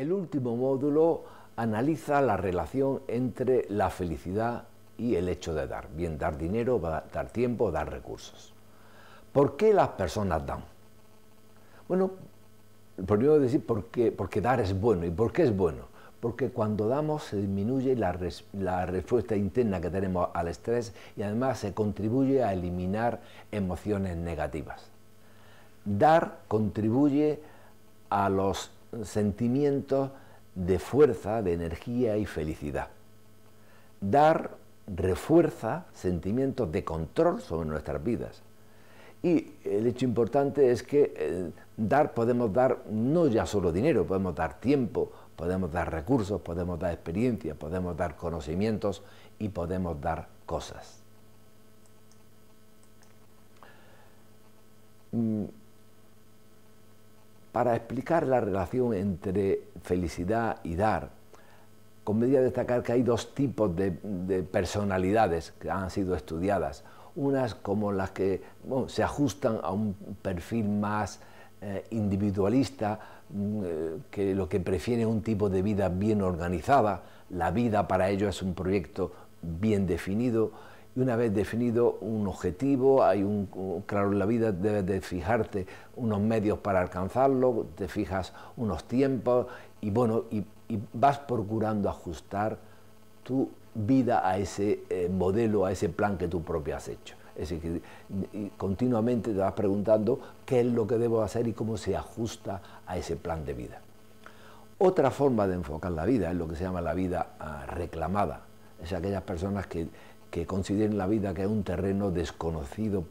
El último módulo analiza la relación entre la felicidad y el hecho de dar. Bien, dar dinero, dar tiempo, dar recursos. ¿Por qué las personas dan? Bueno, primero decir por qué, porque dar es bueno. ¿Y por qué es bueno? Porque cuando damos se disminuye la, la respuesta interna que tenemos al estrés y además se contribuye a eliminar emociones negativas. Dar contribuye a los sentimientos de fuerza, de energía y felicidad. Dar refuerza sentimientos de control sobre nuestras vidas. Y el hecho importante es que eh, dar podemos dar no ya solo dinero, podemos dar tiempo, podemos dar recursos, podemos dar experiencia, podemos dar conocimientos y podemos dar cosas. Mm, para explicar la relación entre felicidad y dar, convendría destacar que hay dos tipos de, personalidades que han sido estudiadas. Unas como las que se ajustan a un perfil más eh, individualista, mm, eh, que lo que prefiere un tipo de vida bien organizada, la vida para ello es un proyecto bien definido, y una vez definido un objetivo, hay un, claro, en la vida debes de fijarte unos medios para alcanzarlo, te fijas unos tiempos y bueno, y, vas procurando ajustar tu vida a ese eh, modelo, a ese plan que tú propio has hecho. Es decir, continuamente te vas preguntando qué es lo que debo hacer y cómo se ajusta a ese plan de vida. Otra forma de enfocar la vida es lo que se llama la vida ah, reclamada. Es aquellas personas que que consideren la vida que es un terreno desconocido,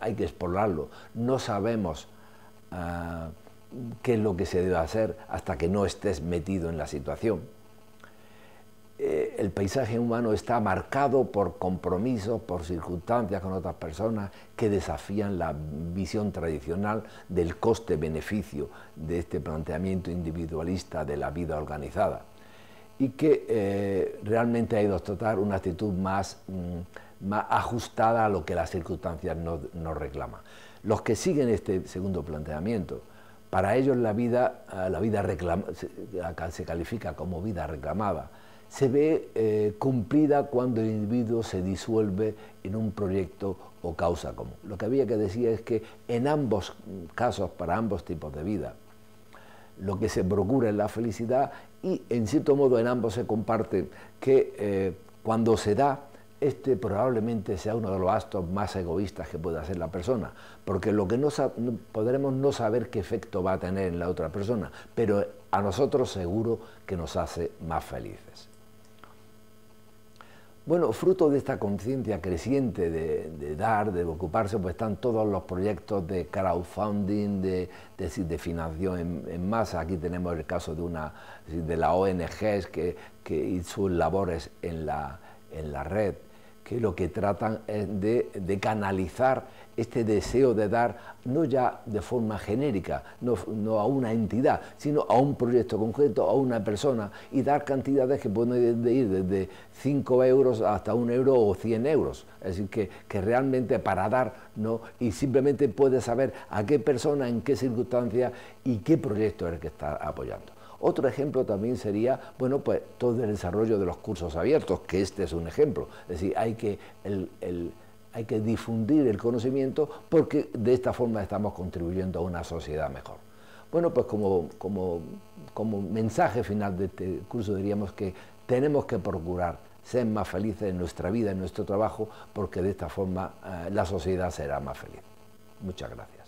hay que explorarlo. No sabemos ah, qué es lo que se debe hacer hasta que no estés metido en la situación. Eh, el paisaje humano está marcado por compromisos, por circunstancias con otras personas que desafían la visión tradicional del coste-beneficio de este planteamiento individualista de la vida organizada y que eh, realmente ha ido a tratar una actitud más, mm, más ajustada a lo que las circunstancias nos, reclaman. Los que siguen este segundo planteamiento, para ellos la vida, ah, la vida se califica como vida reclamada, se ve eh, cumplida cuando el individuo se disuelve en un proyecto o causa común. Lo que había que decir es que en ambos casos, para ambos tipos de vida, lo que se procura es la felicidad y en cierto modo en ambos se comparte que eh, cuando se da, este probablemente sea uno de los actos más egoístas que puede hacer la persona, porque lo que no, podremos no saber qué efecto va a tener en la otra persona, pero a nosotros seguro que nos hace más felices. Bueno, fruto de esta conciencia creciente de, dar, de ocuparse, pues están todos los proyectos de crowdfunding, de, financiación en, masa. Aquí tenemos el caso de una de la ONG que, que hizo labores en la red que lo que tratan es de, canalizar este deseo de dar, no ya de forma genérica, no, a una entidad, sino a un proyecto concreto, a una persona, y dar cantidades que pueden ir desde 5 euros hasta 1 euro o 100 euros. Es decir, que, realmente para dar, ¿no? y simplemente puede saber a qué persona, en qué circunstancia y qué proyecto es el que está apoyando. Otro ejemplo también sería, bueno, pues todo el desarrollo de los cursos abiertos, que este es un ejemplo. Es decir, hay que, difundir el conocimiento porque de esta forma estamos contribuyendo a una sociedad mejor. Bueno, pues como, mensaje final de este curso diríamos que tenemos que procurar ser más felices en nuestra vida, en nuestro trabajo, porque de esta forma eh, la sociedad será más feliz. Muchas gracias.